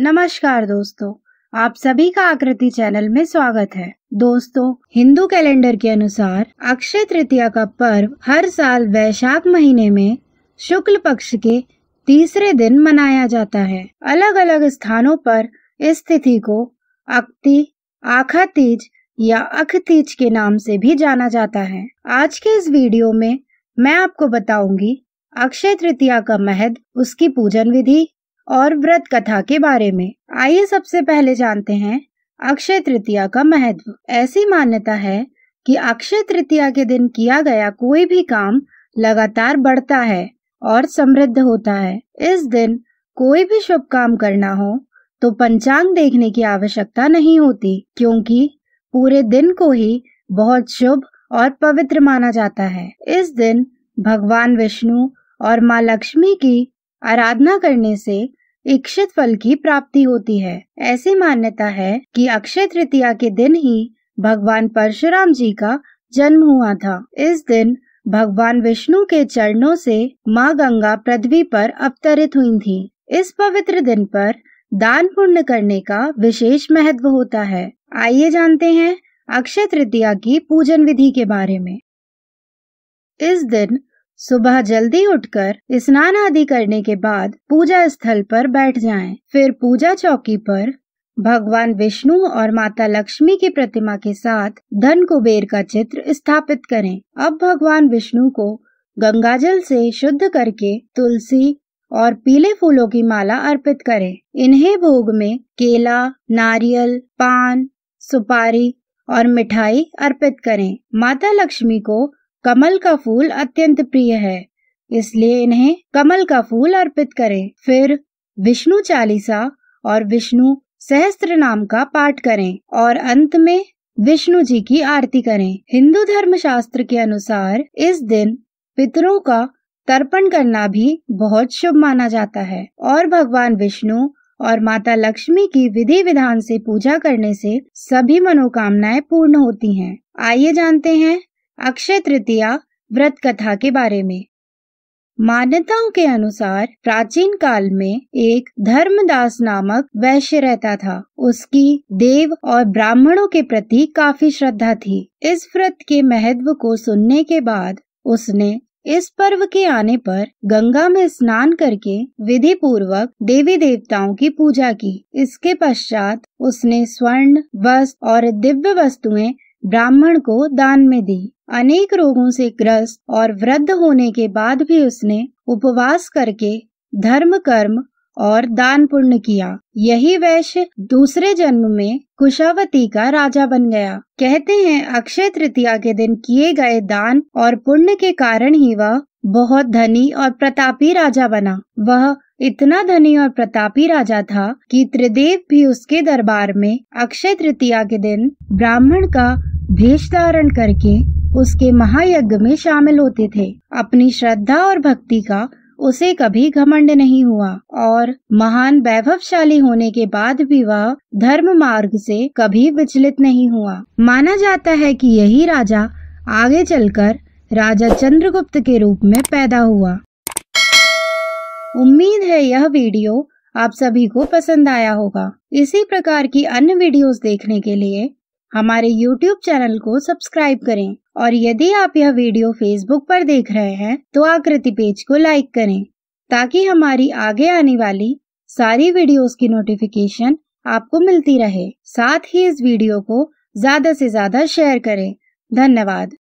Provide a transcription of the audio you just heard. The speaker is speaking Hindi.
नमस्कार दोस्तों आप सभी का आकृति चैनल में स्वागत है दोस्तों हिंदू कैलेंडर के अनुसार अक्षय तृतीया का पर्व हर साल वैशाख महीने में शुक्ल पक्ष के तीसरे दिन मनाया जाता है अलग अलग स्थानों पर इस तिथि को अक्ति आखा तीज या अख तीज के नाम से भी जाना जाता है आज के इस वीडियो में मैं आपको बताऊंगी अक्षय तृतीया का महत्व उसकी पूजन विधि और व्रत कथा के बारे में आइए सबसे पहले जानते हैं अक्षय तृतीया का महत्व ऐसी मान्यता है कि अक्षय तृतीया के दिन किया गया कोई भी काम लगातार बढ़ता है और समृद्ध होता है इस दिन कोई भी शुभ काम करना हो तो पंचांग देखने की आवश्यकता नहीं होती क्योंकि पूरे दिन को ही बहुत शुभ और पवित्र माना जाता है इस दिन भगवान विष्णु और माँ लक्ष्मी की आराधना करने से इक्षित फल की प्राप्ति होती है ऐसी मान्यता है कि अक्षय तृतीया के दिन ही भगवान परशुराम जी का जन्म हुआ था इस दिन भगवान विष्णु के चरणों से माँ गंगा पृथ्वी पर अवतरित हुई थी इस पवित्र दिन पर दान पुण्य करने का विशेष महत्व होता है आइए जानते हैं अक्षय तृतीया की पूजन विधि के बारे में इस दिन सुबह जल्दी उठकर स्नान आदि करने के बाद पूजा स्थल पर बैठ जाएं। फिर पूजा चौकी पर भगवान विष्णु और माता लक्ष्मी की प्रतिमा के साथ धन कुबेर का चित्र स्थापित करें अब भगवान विष्णु को गंगाजल से शुद्ध करके तुलसी और पीले फूलों की माला अर्पित करें इन्हें भोग में केला नारियल पान सुपारी और मिठाई अर्पित करें माता लक्ष्मी को कमल का फूल अत्यंत प्रिय है इसलिए इन्हें कमल का फूल अर्पित करें फिर विष्णु चालीसा और विष्णु सहस्त्र नाम का पाठ करें और अंत में विष्णु जी की आरती करें हिंदू धर्म शास्त्र के अनुसार इस दिन पितरों का तर्पण करना भी बहुत शुभ माना जाता है और भगवान विष्णु और माता लक्ष्मी की विधि विधान से पूजा करने से सभी मनोकामनाएं पूर्ण होती हैं। आइए जानते हैं अक्षय तृतीया व्रत कथा के बारे में मान्यताओं के अनुसार प्राचीन काल में एक धर्मदास नामक वैश्य रहता था उसकी देव और ब्राह्मणों के प्रति काफी श्रद्धा थी इस व्रत के महत्व को सुनने के बाद उसने इस पर्व के आने पर गंगा में स्नान करके विधि पूर्वक देवी देवताओं की पूजा की इसके पश्चात उसने स्वर्ण वस्त्र और दिव्य वस्तुएं ब्राह्मण को दान में दी अनेक रोगों से ग्रस्त और वृद्ध होने के बाद भी उसने उपवास करके धर्म कर्म और दान पुण्य किया यही वैश्य दूसरे जन्म में कुशावती का राजा बन गया कहते हैं अक्षय तृतीया के दिन किए गए दान और पुण्य के कारण ही वह बहुत धनी और प्रतापी राजा बना वह इतना धनी और प्रतापी राजा था कि त्रिदेव भी उसके दरबार में अक्षय तृतीया के दिन ब्राह्मण का भेष धारण करके उसके महायज्ञ में शामिल होते थे अपनी श्रद्धा और भक्ति का उसे कभी घमंड नहीं हुआ और महान वैभवशाली होने के बाद भी वह धर्म मार्ग से कभी विचलित नहीं हुआ माना जाता है कि यही राजा आगे चलकर राजा चंद्रगुप्त के रूप में पैदा हुआ उम्मीद है यह वीडियो आप सभी को पसंद आया होगा इसी प्रकार की अन्य वीडियोस देखने के लिए हमारे YouTube चैनल को सब्सक्राइब करें और यदि आप यह वीडियो Facebook पर देख रहे हैं तो आकृति पेज को लाइक करें ताकि हमारी आगे आने वाली सारी वीडियोस की नोटिफिकेशन आपको मिलती रहे साथ ही इस वीडियो को ज्यादा से ज्यादा शेयर करें धन्यवाद